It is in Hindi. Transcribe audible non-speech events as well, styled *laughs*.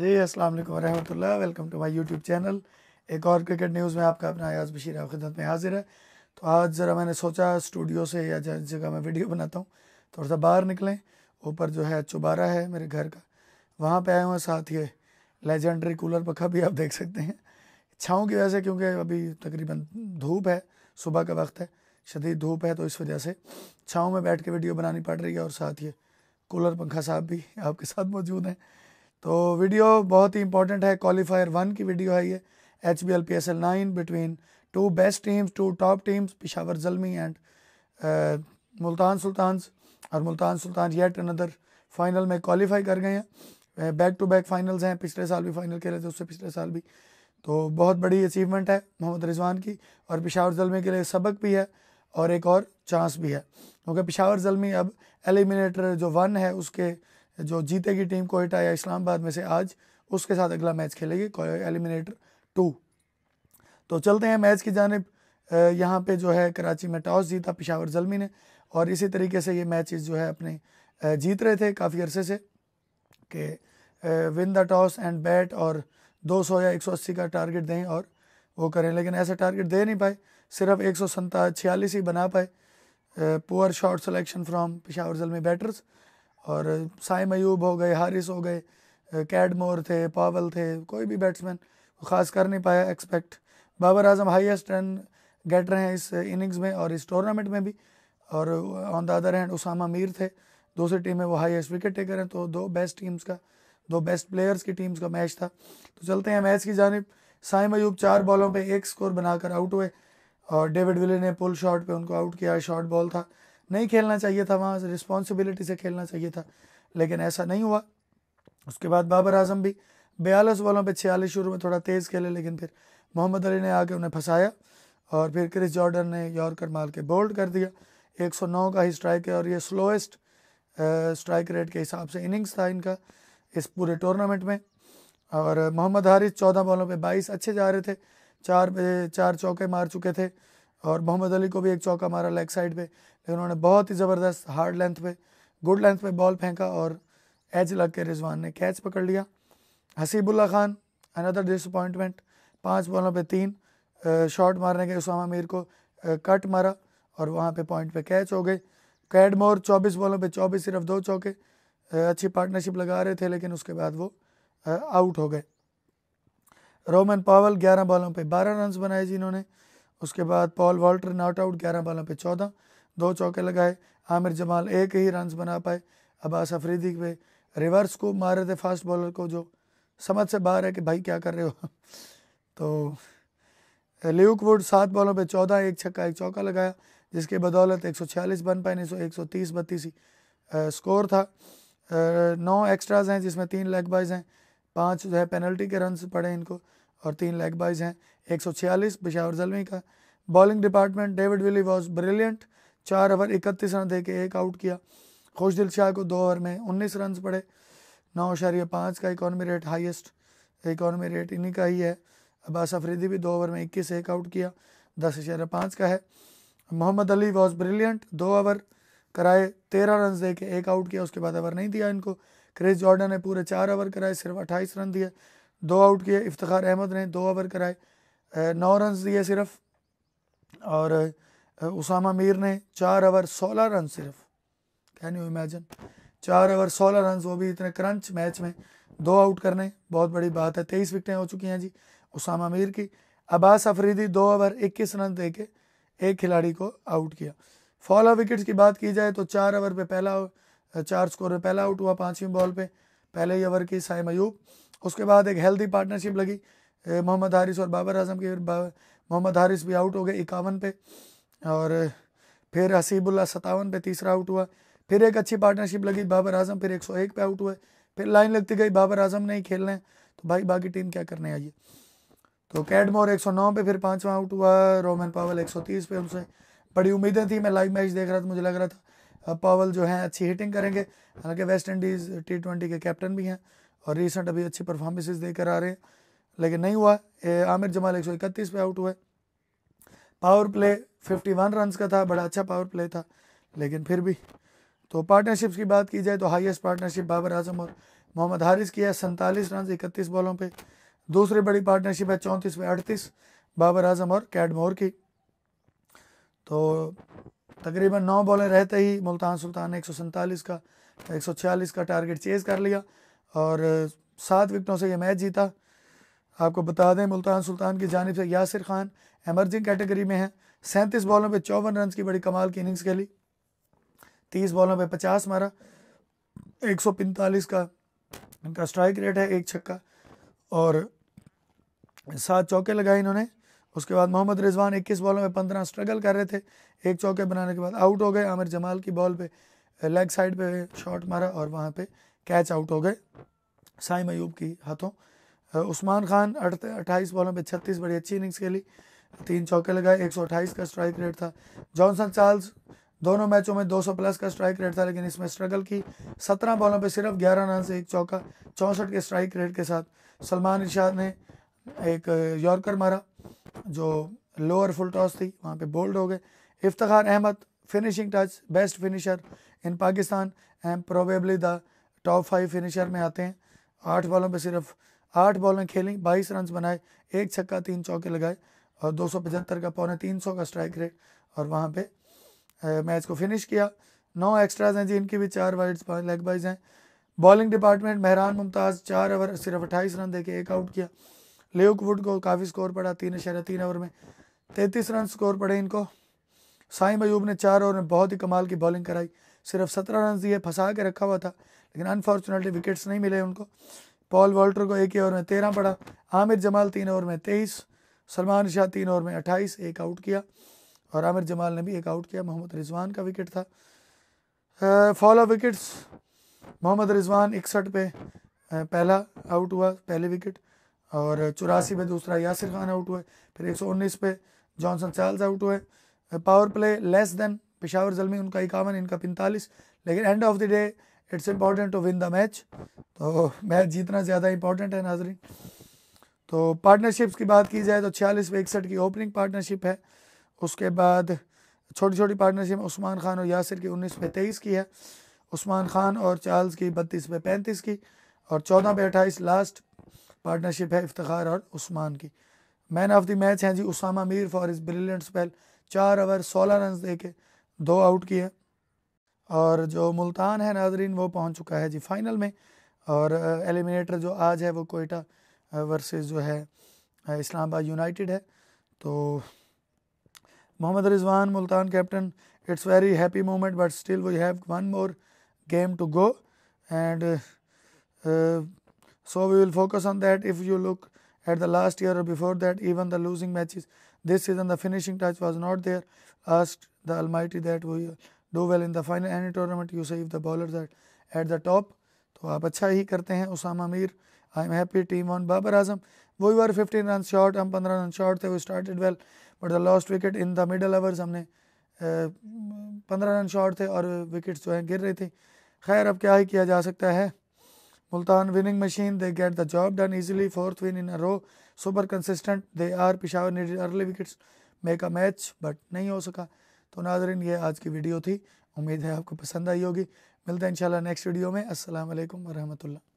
जी अस्सलाम वालेकुम रहमतुल्लाह welcome to my YouTube channel एक और क्रिकेट न्यूज़ में आपका अपना अयाज बशीर खिदमत में हाजिर है तो आज ज़रा मैंने सोचा स्टूडियो से या जिस जगह मैं वीडियो बनाता हूँ थोड़ा सा बाहर निकलें ऊपर जो है चुबारा है मेरे घर का वहाँ पर आए हुए साथ ये लेजेंडरी कूलर पखा भी आप देख सकते हैं छाँव की वजह से क्योंकि अभी तकरीबन धूप है सुबह का वक्त है शदीद धूप है तो इस वजह से छाँव में बैठ के वीडियो बनानी पड़ रही है और साथ ही कूलर पंखा साहब भी आपके साथ मौजूद हैं तो वीडियो बहुत ही इंपॉर्टेंट है क्वालिफायर वन की वीडियो है ये H B L P S L nine between two best teams two top teams Peshawar Zalmi and Multan Sultan और Multan Sultan yet another final में क्वालिफाई कर गए हैं बैक टू बैक फाइनल्स हैं पिछले साल भी फाइनल खेले थे उससे पिछले साल भी तो बहुत बड़ी अचीवमेंट है मोहम्मद रिजवान की और पिशावर जलमी के लिए सबक भी है और एक और चांस भी है क्योंकि पिशावर जलमी अब एलिमिनेटर जो वन है उसके जो जीतेगी टीम कोयटा या इस्लामाबाद में से आज उसके साथ अगला मैच खेलेगी एलिमिनेटर टू तो चलते हैं मैच की जानब यहाँ पे जो है कराची में टॉस जीता पिशावर जलमी ने और इसी तरीके से ये मैच जो है अपने जीत रहे थे काफ़ी अरसे से कि win the toss and bat और 200 या 180 का टारगेट दें और वो करें लेकिन ऐसा टारगेट दे नहीं पाए सिर्फ एक सौ ही बना पाए poor shot selection from Peshawar Zalmi batters और साइम अयूब हो गए हारिस हो गए कैडमोर थे पावल थे कोई भी बैट्समैन खास कर नहीं पाया expect Babar Azam highest run get रहे हैं इस इनिंग्स में और इस टूर्नामेंट में भी और on the other hand Usama Mir थे दूसरी टीम में वो हाईएस्ट विकेट टेकर हैं तो दो बेस्ट टीम्स का दो बेस्ट प्लेयर्स की टीम्स का मैच था तो चलते हैं मैच की जानब साइम अयूब चार बॉलों पर एक स्कोर बनाकर आउट हुए और डेविड विले ने पुल शॉट पर उनको आउट किया शॉर्ट बॉल था नहीं खेलना चाहिए था वहाँ रिस्पॉन्सिबिलिटी से खेलना चाहिए था लेकिन ऐसा नहीं हुआ उसके बाद बाबर आजम भी बयालीस बॉलों पर छियालीस शुरू में थोड़ा तेज़ खेले लेकिन फिर मोहम्मद अली ने आके उन्हें फंसाया और फिर क्रिस जॉर्डन ने यॉर्कर माल के बोल्ड कर दिया 109 का ही स्ट्राइक है और ये स्लोएस्ट स्ट्राइक रेट के हिसाब से इनिंग्स था इनका इस पूरे टूर्नामेंट में और मोहम्मद हारिस चौदह बॉलों पे बाईस अच्छे जा रहे थे चार चार चौके मार चुके थे और मोहम्मद अली को भी एक चौका मारा लेग साइड पे लेकिन उन्होंने बहुत ही ज़बरदस्त हार्ड लेंथ पे गुड लेंथ पे बॉल फेंका और एज लग के रिजवान ने कैच पकड़ लिया हसीबुल्ला खान अनदर डिसअपॉइंटमेंट पाँच बॉलों पर तीन शॉट मारने के उसामा मीर को कट मारा और वहाँ पर पॉइंट पर कैच हो गए कैडमोर 24 बॉलों पे 24 सिर्फ दो चौके अच्छी पार्टनरशिप लगा रहे थे लेकिन उसके बाद वो आउट हो गए रोमन पावल 11 बॉलों पे 12 रन बनाए जिन्होंने उसके बाद पॉल वॉल्टर नॉट आउट ग्यारह बालों पर चौदह दो चौके लगाए आमिर जमाल एक ही रन बना पाए अब्बास अफरीदी पे रिवर्स को मारे थे फास्ट बॉलर को जो समझ से बाहर है कि भाई क्या कर रहे हो *laughs* तो ल्यूक वुड सात बॉलों पे चौदह एक छक्का एक चौका लगाया जिसके बदौलत एक सौ छियालीस बन पाए नहीं सौ तो एक सौ तीस बत्तीस स्कोर था नौ एक्स्ट्राज हैं जिसमें तीन लेग बाइज हैं पाँच जो है पेनल्टी के रन पड़े इनको और तीन लेग बॉयज हैं एक सौ छियालीस पिशावर जलवी का bowling department David Willey was brilliant चार ओवर इकतीस रन दे के एक आउट किया खुशदिल शाह को दो ओवर में उन्नीस रन पड़े नौ इशारिया पाँच का economy rate highest economy rate इन्हीं का ही है अब्बास अफरीदी भी दो ओवर में इक्कीस एक आउट किया दस इशारा पाँच का है मोहम्मद अली वॉज ब्रिलियंट दो ओवर कराए तेरह रन दे के एक आउट किया उसके बाद ओवर नहीं दिया इनको क्रिस जॉर्डन ने पूरे चार ओवर कराए सिर्फ अट्ठाईस रन दिए दो आउट किए इफ्तार अहमद ने दो ओवर कराए नौ रन दिए सिर्फ और उसामा मीर ने चार ओवर सोलह रन सिर्फ कैन यू इमेजन चार ओवर सोलह रन वो भी इतने क्रंच मैच में दो आउट करने बहुत बड़ी बात है तेईस विकटें हो चुकी हैं जी उसामा मीर की अब्बास अफरीदी दो ओवर इक्कीस रन दे के एक खिलाड़ी को आउट किया फॉलो विकेट्स की बात की जाए तो चार ओवर पे पहला चार स्कोर पे पहला आउट हुआ पाँचवीं बॉल पे पहले ही ओवर की साई मयूब उसके बाद एक हेल्दी पार्टनरशिप लगी मोहम्मद हारिस और बाबर आजम के मोहम्मद हारिस भी आउट हो गए इक्यावन पे और फिर हसीबुल्ला सतावन पे तीसरा आउट हुआ फिर एक अच्छी पार्टनरशिप लगी बाबर आजम फिर एक सौ एक पे आउट हुए फिर लाइन लगती गई बाबर आजम नहीं खेल रहे तो भाई बाकी टीम क्या करने आई है तो कैडमोर एक सौ नौ पे फिर पाँचवा आउट हुआ रोमन पावल एक सौ तीस पे उनसे बड़ी उम्मीदें थी मैं लाइव मैच देख रहा था मुझे लग रहा था पावल जो है अच्छी हिटिंग करेंगे हालांकि वेस्ट इंडीज़ टी ट्वेंटी के कैप्टन भी हैं और रिसेंट अभी अच्छी परफॉर्मेंसेज देकर आ रहे हैं लेकिन नहीं हुआ आमिर जमाल एक पे आउट हुए पावर प्ले 51 रन का था बड़ा अच्छा पावर प्ले था लेकिन फिर भी तो पार्टनरशिप्स की बात की जाए तो हाईएस्ट पार्टनरशिप बाबर आजम और मोहम्मद हारिस की है सैंतालीस रन इकतीस बॉलों पर दूसरी बड़ी पार्टनरशिप है चौंतीस पे अड़तीस बाबर आजम और कैडमोर की तो तकरीबन नौ बॉलें रहते ही मुल्तान सुल्तान ने एक का एक का टारगेट चेज कर लिया और सात विकटों से ये मैच जीता आपको बता दें मुल्तान सुल्तान की जानब से यासिर खान एमर्जिंग कैटेगरी में है सैंतीस बॉलों पर चौवन रन की बड़ी कमाल की इनिंग्स खेली तीस बॉलों पर पचास मारा एक सौ पैंतालीस का इनका स्ट्राइक रेट है एक छक्का और सात चौके लगाए इन्होंने उसके बाद मोहम्मद रिजवान 21 बॉलों में 15 स्ट्रगल कर रहे थे एक चौके बनाने के बाद आउट हो गए आमिर जमाल की बॉल पे लेग साइड पे शॉट मारा और वहाँ पे कैच आउट हो गए साई मयूब की हाथों उस्मान खान अठ अट्ठाईस बॉलों पर छत्तीस बड़ी अच्छी इनिंग्स खेली तीन चौके लगाए 128 का स्ट्राइक रेट था जॉनसन चार्ल्स दोनों मैचों में 200 प्लस का स्ट्राइक रेट था लेकिन इसमें स्ट्रगल की 17 बॉलों पर सिर्फ 11 रन से एक चौका चौंसठ के स्ट्राइक रेट के साथ सलमान इर्शाद ने एक यॉर्कर मारा जो लोअर फुल टॉस थी वहाँ पे बोल्ड हो गए Iftikhar Ahmed finishing touch best finisher in Pakistan and probably the top five finisher में आते हैं आठ बॉलों पर सिर्फ आठ बॉल में खेली बाईस रन बनाए एक छक्का तीन चौके लगाए और दो का पौने तीन का स्ट्राइक रेट और वहाँ पर मैच को फिनिश किया नौ एक्स्ट्राज हैं जी इनकी भी चार वाइड्स पाँच लेग बाइज हैं बॉलिंग डिपार्टमेंट मेहरान मुमताज़ चार ओवर सिर्फ अट्ठाईस रन देके एक आउट किया लेक वुड को काफ़ी स्कोर पड़ा तीन इशारे तीन ओवर में तैंतीस रन स्कोर पड़े इनको साई मयूब ने चार ओवर में बहुत ही कमाल की बॉलिंग कराई सिर्फ सत्रह रन दिए फंसा के रखा हुआ था लेकिन अनफॉर्चुनेटली विकेट्स नहीं मिले उनको पॉल वॉल्टर को एक ही ओवर में तेरह पड़ा आमिर जमाल तीन ओवर में तेईस सलमान शाह तीन ओवर में अट्ठाईस एक आउट किया और आमिर जमाल ने भी एक आउट किया मोहम्मद रिजवान का विकेट था fall of wickets Mohammad Rizwan इकसठ पे पहला आउट हुआ पहले विकेट और चौरासी पे दूसरा यासिर खान आउट हुए फिर एक पे जॉनसन चार्ल्स आउट हुए power play less than Peshawar Zalmi उनका इक्यावन इनका पैंतालीस लेकिन end of the day it's important to win the match तो मैच जीतना ज़्यादा इम्पॉर्टेंट है नाजरीन तो पार्टनरशिप्स की बात की जाए तो छियालीस व इकसठ की ओपनिंग पार्टनरशिप है उसके बाद छोटी छोटी पार्टनरशिप उस्मान खान और यासिर की उन्नीस पे तेईस की है उस्मान खान और चार्ल्स की बत्तीस पे पैंतीस की और चौदह पे अट्ठाईस लास्ट पार्टनरशिप है इफ्तार और उस्मान की मैन ऑफ द मैच हैं जी उसामा मीर फॉर इस ब्रिलियंट स्पेल चार ओवर सोलह रन दे के दो आउट किए और जो मुल्तान है नाजरीन वो पहुंच चुका है जी फाइनल में और एलिमिनेटर जो आज है वो कोयटा वर्सेस जो है इस्लामाबाद यूनाइटेड है तो Mohammad Rizwan Multan captain it's very happy moment but still we have one more game to go and so we will focus on that if you look at the last year before that even the losing matches this season the finishing touch was not there last the almighty that we do well in the final any tournament you save the bowler at the top तो आप अच्छा ही करते हैं Usama Mir I am happy team on Babar Azam वो you are fifteen run short हम पंद्रह रन शॉट थे वो started well but the last wicket in the middle overs हमने पंद्रह रन शॉट थे और विकेट्स जो हैं गिर रही थी खैर अब क्या ही किया जा सकता है Multan winning machine they get the job done easily fourth win in a row super consistent they are Peshawar early wickets make a match but नहीं हो सका तो नाजरीन ये आज की वीडियो थी उम्मीद है आपको पसंद आई होगी मिलते हैं इंशाल्लाह नेक्स्ट वीडियो में अस्सलाम वालेकुम वरहमतुल्लाह